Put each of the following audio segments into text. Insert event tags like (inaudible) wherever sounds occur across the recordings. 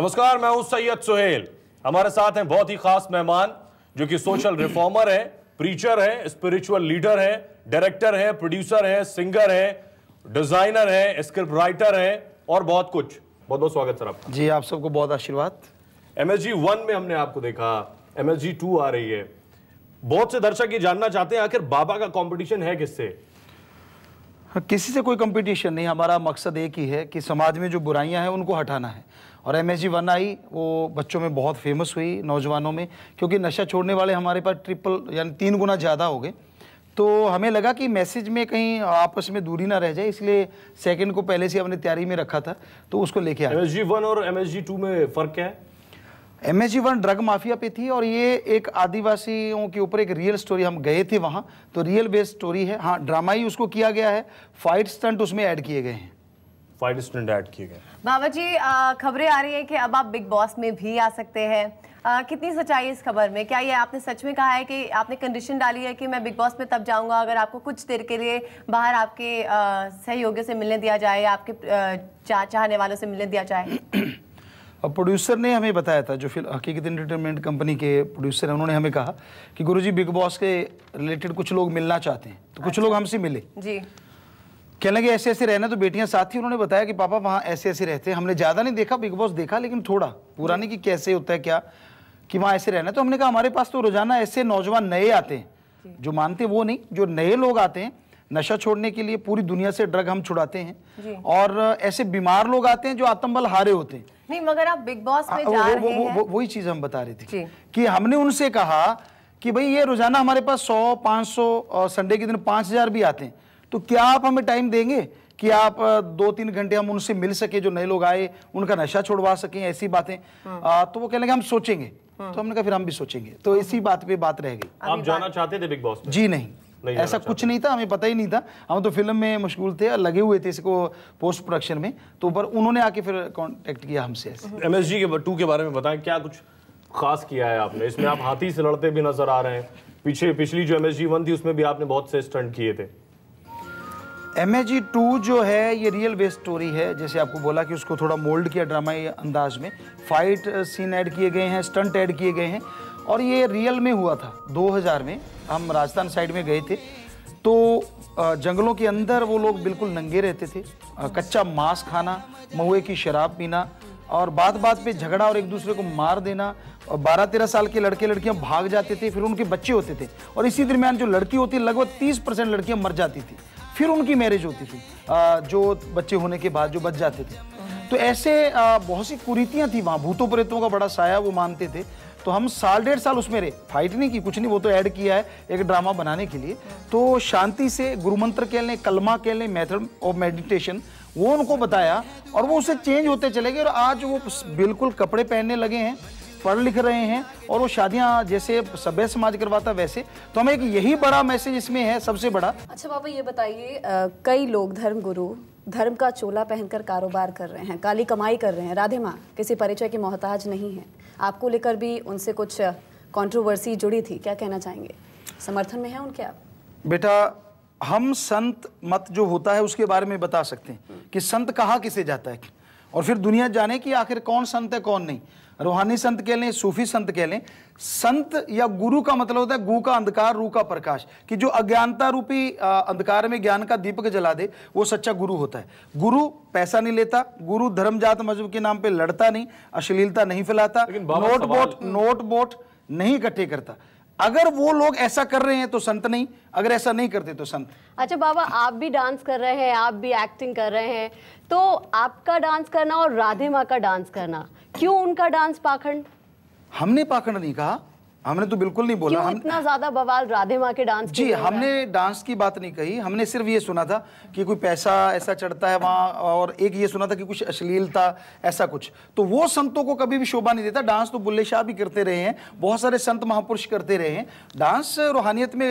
नमस्कार मैं हूं सैयद सुहेल हमारे साथ हैं बहुत ही खास मेहमान जो कि सोशल रिफॉर्मर है प्रीचर है स्पिरिचुअल लीडर है डायरेक्टर है प्रोड्यूसर है सिंगर है डिजाइनर है स्क्रिप्ट राइटर है और बहुत कुछ बहुत बहुत स्वागत सर आपका जी आप सबको बहुत आशीर्वाद एम एस वन में हमने आपको देखा एम एस टू आ रही है बहुत से दर्शक ये जानना चाहते हैं आखिर बाबा का कॉम्पिटिशन है किससे हाँ, किसी से कोई कंपटीशन नहीं हमारा मकसद एक ही है कि समाज में जो बुराइयां हैं उनको हटाना है और एम एस जी वन आई वो बच्चों में बहुत फेमस हुई नौजवानों में क्योंकि नशा छोड़ने वाले हमारे पास ट्रिपल यानी तीन गुना ज़्यादा हो गए तो हमें लगा कि मैसेज में कहीं आपस में दूरी ना रह जाए इसलिए सेकंड को पहले से हमने तैयारी में रखा था तो उसको लेके आया एम एस जी वन और एम एस जी टू में फ़र्क क्या है M S G one drug mafia पे थी और ये एक आदिवासियों के ऊपर एक रियल स्टोरी हम गए थे वहाँ तो रियल बेस्ड स्टोरी है हाँ ड्रामा ही उसको किया गया है फाइट स्टंट उसमें ऐड किए गए हैं फाइट स्टंट ऐड किए गए बाबा जी खबरें आ रही है कि अब आप बिग बॉस में भी आ सकते हैं कितनी सच्चाई है इस खबर में क्या ये आपने सच में कहा है कि आपने कंडीशन डाली है कि मैं बिग बॉस में तब जाऊंगा अगर आपको कुछ देर के लिए बाहर आपके सहयोगियों से मिलने दिया जाए आपके चाह चाहने वालों से मिलने दिया जाए (clears throat) अब प्रोड्यूसर ने हमें बताया था जो फिर हकीकत इंटरटेनमेंट कंपनी के प्रोड्यूसर हैं उन्होंने हमें कहा कि गुरुजी बिग बॉस के रिलेटेड कुछ लोग मिलना चाहते हैं तो कुछ लोग अच्छा। हमसे मिले जी कहने लगे ऐसे ऐसे रहना तो बेटियां साथ ही उन्होंने बताया कि पापा वहाँ ऐसे ऐसे रहते हैं हमने ज़्यादा नहीं देखा बिग बॉस देखा लेकिन थोड़ा पूरा नहीं कि कैसे होता है क्या कि वहाँ ऐसे रहना तो हमने कहा हमारे पास तो रोजाना ऐसे नौजवान नए आते हैं जो मानते वो नहीं जो नए लोग आते हैं नशा छोड़ने के लिए पूरी दुनिया से ड्रग हम छुड़ाते हैं और ऐसे बीमार लोग आते हैं जो आतंबल हारे होते हैं नहीं मगर आप बिग बॉस में जा रहे हैं वही चीज हम बता रहे थे कि हमने उनसे कहा कि भाई ये रोजाना हमारे पास सौ पांच सौ संडे के दिन पांच हजार भी आते हैं तो क्या आप हमें टाइम देंगे कि आप दो तीन घंटे हम उनसे मिल सके जो नए लोग आए उनका नशा छोड़वा सके ऐसी बातें हाँ। तो वो कहने लगे हम सोचेंगे हाँ। तो हमने कहा फिर हम भी सोचेंगे तो हाँ। इसी बात पे बात रह गई आप जाना चाहते थे बिग बॉस जी नहीं ऐसा कुछ नहीं था हमें पता ही नहीं था हम तो फिल्म में मशगूल थे और लगे हुए थे इसको पोस्ट प्रोडक्शन में तो पर उन्होंने आके फिर कॉन्टेक्ट किया हमसे एम एस जी के टू के बारे में बताएं क्या कुछ खास किया है आपने इसमें आप हाथी से लड़ते भी नजर आ रहे हैं पीछे पिछली जो एम एस जी वन थी उसमें भी आपने बहुत से स्टंट किए थे एम ए जी टू जो है ये रियल बेस्ड स्टोरी है जैसे आपको बोला कि उसको थोड़ा मोल्ड किया ड्रामाई अंदाज में फाइट सीन ऐड किए गए हैं स्टंट ऐड किए गए हैं और ये रियल में हुआ था 2000 में हम राजस्थान साइड में गए थे तो जंगलों के अंदर वो लोग बिल्कुल नंगे रहते थे कच्चा मांस खाना महुए की शराब पीना और बात बात पे झगड़ा और एक दूसरे को मार देना और बारह तेरह साल के लड़के लड़कियां भाग जाते थे फिर उनके बच्चे होते थे और इसी दरमियान जो लड़की होती लगभग तीस परसेंट लड़कियाँ मर जाती थी फिर उनकी मैरिज होती थी जो बच्चे होने के बाद जो बच जाते थे तो ऐसे बहुत सी कुरीतियाँ थी वहाँ भूतों प्रेतों का बड़ा साया वो मानते थे तो हम साल डेढ़ साल उसमें रहे फाइट नहीं की कुछ नहीं वो तो ऐड किया है एक ड्रामा बनाने के लिए तो शांति से गुरु मंत्र के लें कलमा के लें मैथड ऑफ मेडिटेशन वो उनको बताया और वो उसे चेंज होते चले गए और आज वो बिल्कुल कपड़े पहनने लगे हैं पढ़ लिख रहे हैं और वो शादियां जैसे सभ्य समाज करवाता वैसे तो हमें एक यही बड़ा मैसेज इसमें है सबसे बड़ा अच्छा बाबा ये बताइए कई लोग धर्म गुरु धर्म का चोला पहनकर कारोबार कर रहे हैं काली कमाई कर रहे हैं राधे माँ किसी परिचय की मोहताज नहीं है आपको लेकर भी उनसे कुछ कंट्रोवर्सी जुड़ी थी क्या कहना चाहेंगे समर्थन में है उनके आप बेटा हम संत मत जो होता है उसके बारे में बता सकते हैं कि संत कहाँ किसे जाता है और फिर दुनिया जाने कि आखिर कौन संत है कौन नहीं रूहानी संत कह लें सूफी संत कह लें संत या गुरु का मतलब होता है गु का अंधकार रू का प्रकाश कि जो अज्ञानता रूपी अंधकार में ज्ञान का दीपक जला दे वो सच्चा गुरु होता है गुरु पैसा नहीं लेता गुरु धर्म जात मजहब के नाम पे लड़ता नहीं अश्लीलता नहीं फैलाता नोट बोट नोट बोट नहीं इकट्ठे करता अगर वो लोग ऐसा कर रहे हैं तो संत नहीं अगर ऐसा नहीं करते तो संत अच्छा बाबा आप भी डांस कर रहे हैं आप भी एक्टिंग कर रहे हैं तो आपका डांस करना और राधे माँ का डांस करना क्यों उनका डांस पाखंड हमने पाखंड नहीं कहा हमने तो बिल्कुल नहीं बोला हम इतना ज्यादा बवाल राधे माँ के डांस जी हमने डांस की बात नहीं कही हमने सिर्फ ये सुना था कि कोई पैसा ऐसा चढ़ता है वहाँ और एक ये सुना था कि कुछ अश्लीलता ऐसा कुछ तो वो संतों को कभी भी शोभा नहीं देता डांस तो बुल्ले शाह भी करते रहे हैं बहुत सारे संत महापुरुष करते रहे हैं डांस रूहानियत में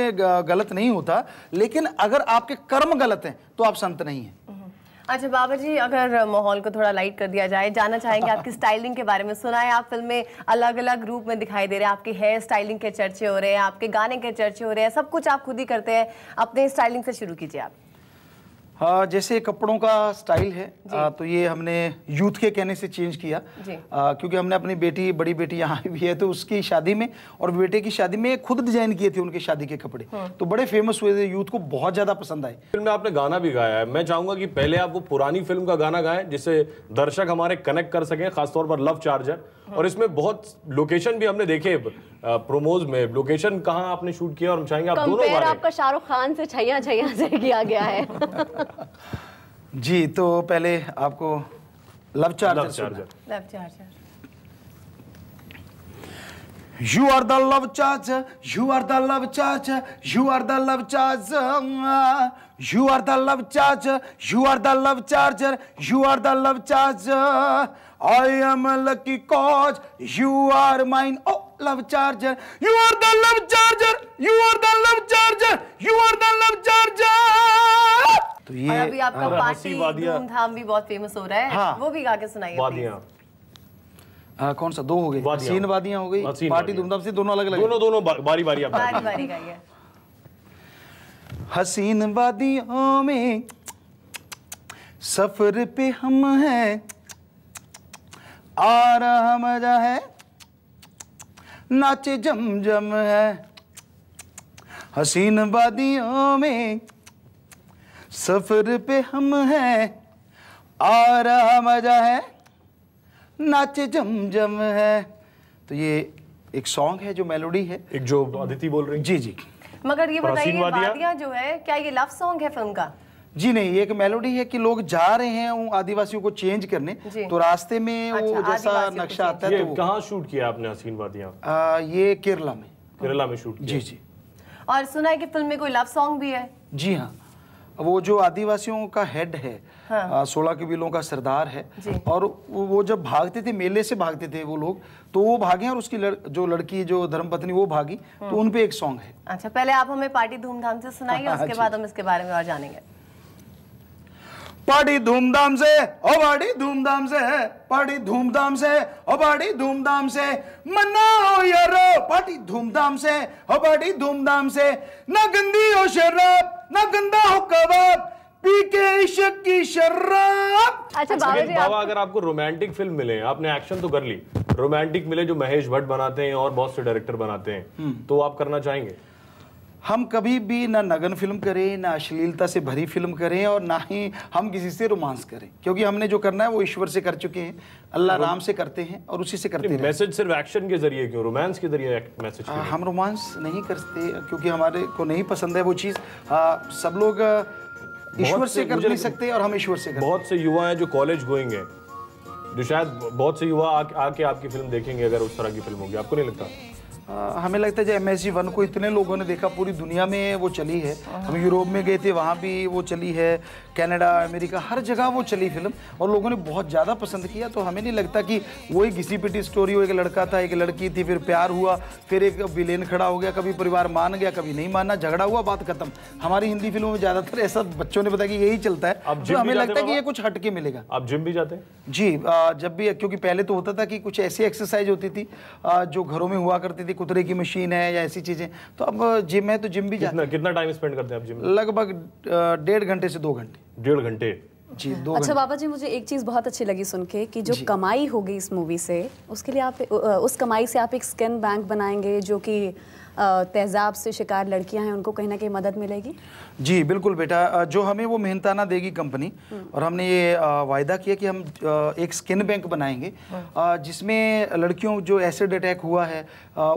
गलत नहीं होता लेकिन अगर आपके कर्म गलत हैं तो आप संत नहीं हैं अच्छा बाबा जी अगर माहौल को थोड़ा लाइट कर दिया जाए जानना चाहेंगे आपकी स्टाइलिंग के बारे में सुना है आप फिल्में अलग अलग रूप में दिखाई दे रहे हैं आपके हेयर स्टाइलिंग के चर्चे हो रहे हैं आपके गाने के चर्चे हो रहे हैं सब कुछ आप खुद ही करते हैं अपने स्टाइलिंग से शुरू कीजिए आप जैसे कपड़ों का स्टाइल है आ, तो ये हमने यूथ के कहने से चेंज किया आ, क्योंकि हमने अपनी बेटी बड़ी बेटी यहाँ भी है तो उसकी शादी में और बेटे की शादी में खुद डिजाइन किए थे उनके शादी के कपड़े हाँ। तो बड़े फेमस हुए थे यूथ को बहुत ज्यादा पसंद आए फिल्म में आपने गाना भी गाया है मैं चाहूंगा कि पहले आप वो पुरानी फिल्म का गाना गाएं जिससे दर्शक हमारे कनेक्ट कर सकें खासतौर पर लव चार्जर और इसमें बहुत लोकेशन भी हमने देखे प्रोमोज में लोकेशन कहाँ आपने शूट किया और चाहेंगे आप दोनों बारे। आपका शाहरुख खान से छैया छैया से किया गया है जी तो पहले आपको love charger love charger love charger You are the love charger, you are the love charger, you are the love charger. You are the love charger, you are the love charger, you are the love charger. I am a lucky cause. You are mine. Oh, love charger. You are the love charger. You are the love charger. You are the love charger. तो ये और अभी आपका हाँ, party धूमधाम भी बहुत famous हो रहा है हाँ, वो भी गा के सुनाइए आ, कौन सा दो हो गई सीन वादियां हो गई हाँ, पार्टी धूमधाम से दोनों अलग अलग दोनों दोनों बारी बारी आप बारी बारी हसीन वादियों में सफर पे हम हैं आ रहा मजा है नाचे जम जम है हसीन वादियों में सफर पे हम हैं आ रहा मजा है नाचे जम जम है तो ये एक सॉन्ग है जो मेलोडी है एक जो अदिति बोल रही जी जी मगर ये बताइए वादिया जो है क्या ये लव सॉन्ग है फिल्म का जी नहीं एक मेलोडी है कि लोग जा रहे हैं उन आदिवासियों को चेंज करने तो रास्ते में अच्छा, वो जैसा नक्शा आता है तो कहाँ शूट किया आपने हसीन वादिया ये केरला में केरला में शूट जी जी और सुना है कि फिल्म में कोई लव सॉन्ग भी है जी हाँ वो जो आदिवासियों का हेड है हाँ। सोलह कबीलों का सरदार है और वो जब भागते थे मेले से भागते थे वो लोग तो वो भागे और उसकी लड़, जो लड़की जो धर्मपत्नी वो भागी तो हाँ। उनपे एक सॉन्ग है अच्छा पहले आप हमें पार्टी धूमधाम से सुनाइए हाँ, उसके बाद हम इसके बारे में और जानेंगे पार्टी धूमधाम से ओ पार्टी धूमधाम से है पार्टी धूमधाम से ओ पार्टी धूमधाम से मनाओ यारो पार्टी धूमधाम से ओ पार्टी धूमधाम से ना गंदी हो शराब ना गंदा हो कबाब पी के इश्क की शराब अच्छा, अच्छा बाबा जी बाबा अगर आपको रोमांटिक फिल्म मिले आपने एक्शन तो कर ली रोमांटिक मिले जो महेश भट्ट बनाते हैं और बहुत से डायरेक्टर बनाते हैं हम्म। तो आप करना चाहेंगे हम कभी भी ना नगन फिल्म करें ना अश्लीलता से भरी फिल्म करें और ना ही हम किसी से रोमांस करें क्योंकि हमने जो करना है वो ईश्वर से कर चुके हैं अल्लाह हाँ। राम से करते हैं और उसी से करते हैं मैसेज सिर्फ एक्शन के जरिए क्यों रोमांस के जरिए मैसेज हाँ, हम रोमांस नहीं करते क्योंकि हमारे को नहीं पसंद है वो चीज़ हाँ, सब लोग ईश्वर से कर नहीं सकते और हम ईश्वर से बहुत से युवा हैं जो कॉलेज गोइंग है जो शायद बहुत से युवा आके आपकी फिल्म देखेंगे अगर उस तरह की फिल्म होगी आपको नहीं लगता हमें लगता है जो एम एस जी वन को इतने लोगों ने देखा पूरी दुनिया में वो चली है हम यूरोप में गए थे वहाँ भी वो चली है कनाडा अमेरिका हर जगह वो चली फिल्म और लोगों ने बहुत ज़्यादा पसंद किया तो हमें नहीं लगता कि वो एक घिसी पिटी स्टोरी हो एक लड़का था एक लड़की थी फिर प्यार हुआ फिर एक विलेन खड़ा हो गया कभी परिवार मान गया कभी नहीं माना झगड़ा हुआ बात खत्म हमारी हिंदी फिल्मों में ज़्यादातर ऐसा बच्चों ने बताया कि यही चलता है अब जो तो हमें लगता है कि ये कुछ हटके मिलेगा आप जिम भी जाते हैं जी जब भी क्योंकि पहले तो होता था कि कुछ ऐसी एक्सरसाइज होती थी जो घरों में हुआ करती थी कुतरे की मशीन है या ऐसी चीज़ें तो अब जिम है तो जिम भी जाते हैं कितना टाइम स्पेंड करते हैं आप जिम लगभग डेढ़ घंटे से दो घंटे डेढ़ घंटे जी दो अच्छा बाबा जी मुझे एक चीज़ बहुत अच्छी लगी सुन के कि जो कमाई होगी इस मूवी से उसके लिए आप उस कमाई से आप एक स्किन बैंक बनाएंगे जो कि तेज़ाब से शिकार लड़कियां हैं उनको कहीं ना कहीं मदद मिलेगी जी बिल्कुल बेटा जो हमें वो मेहनताना देगी कंपनी हम्म। और हमने ये वायदा किया कि हम एक स्किन बैंक बनाएंगे हाँ। जिसमें लड़कियों जो एसिड अटैक हुआ है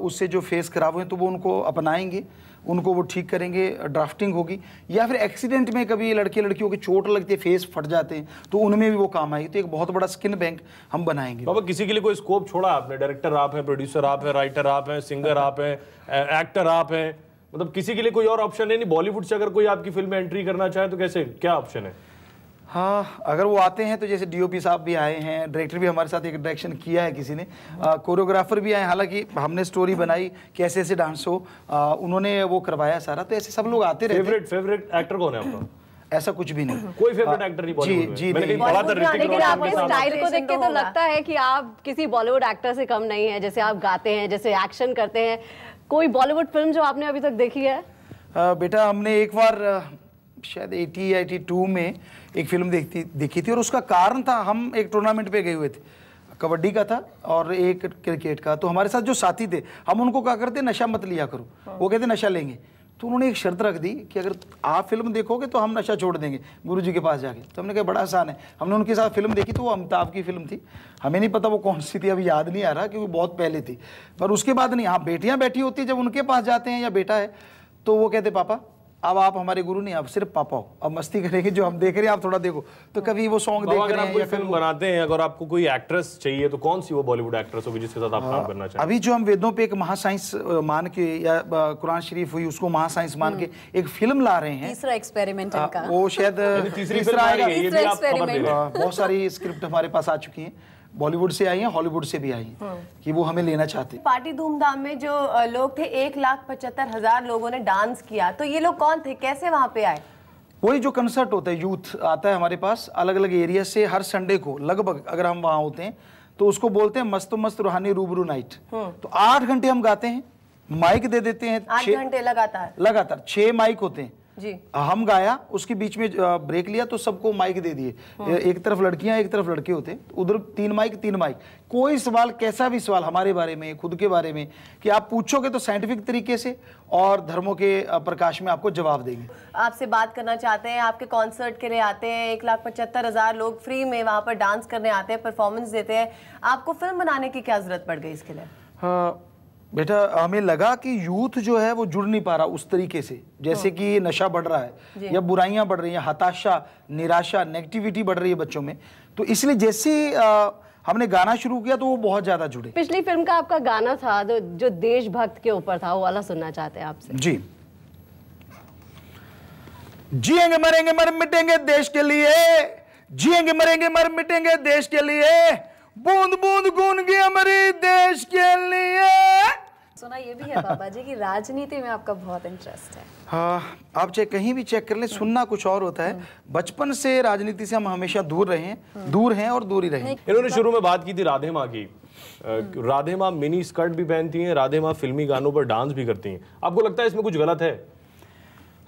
उससे जो फेस खराब हुए तो वो उनको अपनाएंगे उनको वो ठीक करेंगे ड्राफ्टिंग होगी या फिर एक्सीडेंट में कभी लड़के लड़कियों की चोट लगती है फेस फट जाते हैं तो उनमें भी वो काम आएगी तो एक बहुत बड़ा स्किन बैंक हम बनाएंगे बाबा किसी के लिए कोई स्कोप छोड़ा आपने डायरेक्टर आप हैं प्रोड्यूसर आप हैं राइटर आप हैं सिंगर आप हैं एक्टर आप हैं मतलब किसी के लिए कोई और ऑप्शन है नहीं बॉलीवुड से अगर कोई आपकी फिल्म में एंट्री करना चाहे तो कैसे क्या ऑप्शन है हाँ अगर वो आते हैं तो जैसे डीओपी साहब भी आए हैं डायरेक्टर भी हमारे साथ एक डायरेक्शन किया है किसी ने कोरियोग्राफर भी आए हालांकि हमने स्टोरी बनाई कैसे ऐसे डांस हो आ, उन्होंने वो करवाया सारा तो ऐसे सब लोग आते रहे फेवरेट फेवरेट एक्टर कौन है आपका ऐसा कुछ भी नहीं कोई फेवरेट एक्टर हाँ, नहीं जी जी मैंने पढ़ा था लेकिन आपके स्टाइल को देख के तो लगता है कि आप किसी बॉलीवुड एक्टर से कम नहीं है जैसे आप गाते हैं जैसे एक्शन करते हैं कोई बॉलीवुड फिल्म जो आपने अभी तक देखी है बेटा हमने एक बार शायद एटी एटी टू में एक फिल्म देखती देखी थी और उसका कारण था हम एक टूर्नामेंट पे गए हुए थे कबड्डी का था और एक क्रिकेट का तो हमारे साथ जो साथी थे हम उनको क्या करते नशा मत लिया करो हाँ। वो कहते नशा लेंगे तो उन्होंने एक शर्त रख दी कि अगर आप फिल्म देखोगे तो हम नशा छोड़ देंगे गुरु जी के पास जाके तो हमने कहा बड़ा आसान है हमने उनके साथ फिल्म देखी तो वो अमिताभ की फिल्म थी हमें नहीं पता वो कौन सी थी अभी याद नहीं आ रहा क्योंकि बहुत पहले थी पर उसके बाद नहीं हाँ बेटियाँ बैठी होती जब उनके पास जाते हैं या बेटा है तो वो कहते पापा अब आप हमारे गुरु नहीं आप सिर्फ पापा हो अब मस्ती करेंगे जो हम देख रहे हैं आप थोड़ा देखो तो हाँ। कभी वो सॉन्ग देख रहे हैं या फिल्म बनाते हैं अगर आपको कोई एक्ट्रेस चाहिए तो कौन सी वो बॉलीवुड एक्ट्रेस होगी जिसके साथ आप काम हाँ। करना चाहिए अभी जो हम वेदों पे एक महासाइंस मान के या कुरान शरीफ हुई उसको महासाइंस मान के हम्म। एक फिल्म ला रहे हैं तीसरा एक्सपेरिमेंट वो शायद तीसरा हाँ, बहुत सारी स्क्रिप्ट हमारे पास आ चुकी है बॉलीवुड से आई हैं हॉलीवुड से भी आई हैं हम्म। कि वो हमें लेना चाहते पार्टी धूमधाम में जो लोग थे एक लाख पचहत्तर हजार लोगों ने डांस किया तो ये लोग कौन थे कैसे वहाँ पे आए वही जो कंसर्ट होता है यूथ आता है हमारे पास अलग अलग एरिया से हर संडे को लगभग अगर हम वहाँ होते हैं तो उसको बोलते हैं मस्त मस्त रूहानी रूबरू नाइट हम्म। तो आठ घंटे हम गाते हैं माइक दे देते हैं आठ घंटे लगातार लगातार छह माइक होते हैं जी हम गाया उसके बीच में ब्रेक लिया तो सबको माइक दे दिए हाँ। एक तरफ लड़कियां एक तरफ लड़के होते उधर तीन माइक तीन माइक कोई सवाल कैसा भी सवाल हमारे बारे में खुद के बारे में कि आप पूछोगे तो साइंटिफिक तरीके से और धर्मों के प्रकाश में आपको जवाब देंगे आपसे बात करना चाहते हैं आपके कॉन्सर्ट के लिए आते हैं एक लाख पचहत्तर हज़ार लोग फ्री में वहाँ पर डांस करने आते हैं परफॉर्मेंस देते हैं आपको फिल्म बनाने की क्या ज़रूरत पड़ गई इसके लिए हाँ, बेटा हमें लगा कि यूथ जो है वो जुड़ नहीं पा रहा उस तरीके से जैसे हाँ। कि नशा बढ़ रहा है या बुराइयां बढ़ रही हैं हताशा निराशा नेगेटिविटी बढ़ रही है बच्चों में तो इसलिए जैसे आ, हमने गाना शुरू किया तो वो बहुत ज्यादा जुड़े पिछली फिल्म का आपका गाना था जो, जो देशभक्त के ऊपर था वो वाला सुनना चाहते हैं आपसे जी जियेंगे मरेंगे मर मिटेंगे देश के लिए जियेंगे मरेंगे मर मिटेंगे देश के लिए बूंद बूंद गूंदगी गया मरी देश के लिए सुना ये भी है बाबा जी की राजनीति में आपका बहुत इंटरेस्ट है हाँ आप चाहे कहीं भी चेक कर लें सुनना कुछ और होता है बचपन से राजनीति से हम हमेशा दूर रहे हैं दूर हैं और दूर ही रहे इन्होंने शुरू में बात की थी राधे माँ की राधे माँ मिनी स्कर्ट भी पहनती हैं राधे माँ फिल्मी गानों पर डांस भी करती हैं आपको लगता है इसमें कुछ गलत है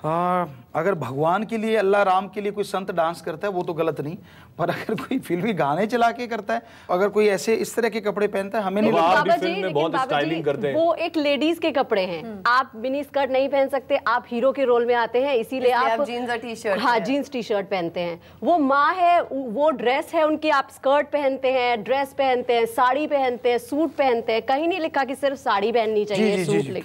आ, अगर भगवान के लिए अल्लाह राम के लिए कोई संत डांस करता है वो तो गलत नहीं पर अगर कोई (laughs) फिल्मी गाने चला के करता है अगर कोई ऐसे इस तरह के कपड़े पहनता है हमें नहीं तो लगता फिल्म में बहुत स्टाइलिंग करते हैं वो एक लेडीज के कपड़े हैं हम्म। आप मिनी स्कर्ट नहीं पहन सकते आप हीरो के रोल में आते हैं इसीलिए आप जीन्स और टी शर्ट हाँ जीन्स टी शर्ट पहनते हैं वो माँ है वो ड्रेस है उनकी आप स्कर्ट पहनते हैं ड्रेस पहनते हैं साड़ी पहनते हैं सूट पहनते हैं कहीं नहीं लिखा कि सिर्फ साड़ी पहननी चाहिए सूट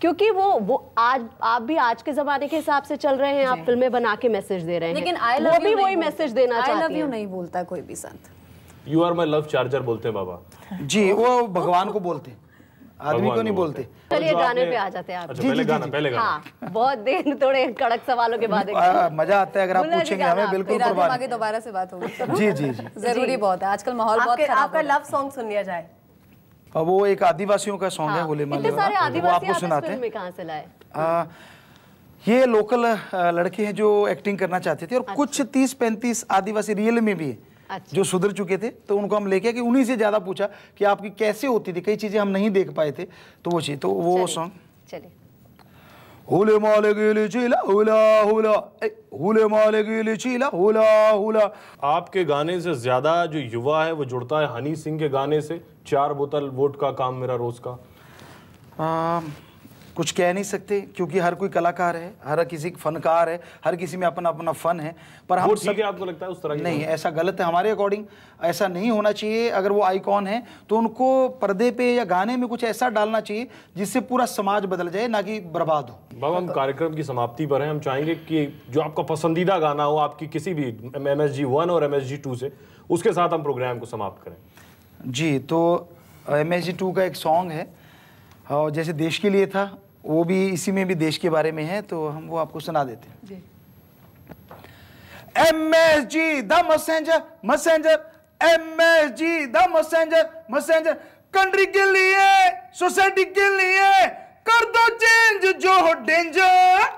क्योंकि वो वो आज आप भी आज के जमाने के के हिसाब से चल रहे हैं आप फिल्में बना के मैसेज दे रहे हैं लेकिन आई लव भी वही मैसेज देना आई लव यू नहीं बोलता कोई भी संत you are my love charger बोलते हैं बाबा जी वो भगवान को बोलते हैं आदमी को नहीं बोलते चलिए तो गाने पे आ जाते हैं आप अच्छा, जी, पहले जी, गाना, पहले गाना। हाँ, बहुत देर थोड़े कड़क सवालों के बाद मजा आता है अगर आप पूछेंगे हमें बिल्कुल आगे दोबारा से बात होगी जी जी जी (laughs) जरूरी बहुत है आजकल माहौल बहुत आपका लव सॉन्ग सुन लिया जाए वो एक आदिवासियों का सॉन्ग है बोले हाँ, माले इतने सारे आदिवासी आप सुनाते हैं कहाँ से लाए ये लोकल लड़के हैं जो एक्टिंग करना चाहते थे और अच्छा। कुछ तीस पैंतीस आदिवासी रियल में भी अच्छा। जो सुधर चुके थे तो उनको हम लेके उन्हीं से ज़्यादा पूछा कि आपकी कैसे होती थी कई चीज़ें हम नहीं देख पाए थे तो वो चीज़ तो वो सॉन्ग चलिए हुले माले गिली चीला हुला हुला हुले माले गिली चीला हुला हुला आपके गाने से ज्यादा जो युवा है वो जुड़ता है हनी सिंह के गाने से चार बोतल वोट का काम मेरा रोज का आ, कुछ कह नहीं सकते क्योंकि हर कोई कलाकार है हर किसी फनकार है हर किसी में अपना अपना फन है पर हम सब आपको लगता है उस तरह नहीं ऐसा गलत है हमारे अकॉर्डिंग ऐसा नहीं होना चाहिए अगर वो आईकॉन है तो उनको पर्दे पे या गाने में कुछ ऐसा डालना चाहिए जिससे पूरा समाज बदल जाए ना कि बर्बाद हो बाबा हम कार्यक्रम की समाप्ति पर हैं हम चाहेंगे कि जो आपका पसंदीदा गाना हो आपकी किसी भी एम एस जी वन और एम एस जी टू से उसके साथ हम प्रोग्राम को समाप्त करें जी तो एम एस जी टू का एक सॉन्ग है और जैसे देश के लिए था वो भी इसी में भी देश के बारे में है तो हम वो आपको सुना देते M S G the messenger messenger M S G the messenger messenger country के लिए सोसाइटी के लिए कर दो चेंज जो हो डेंजर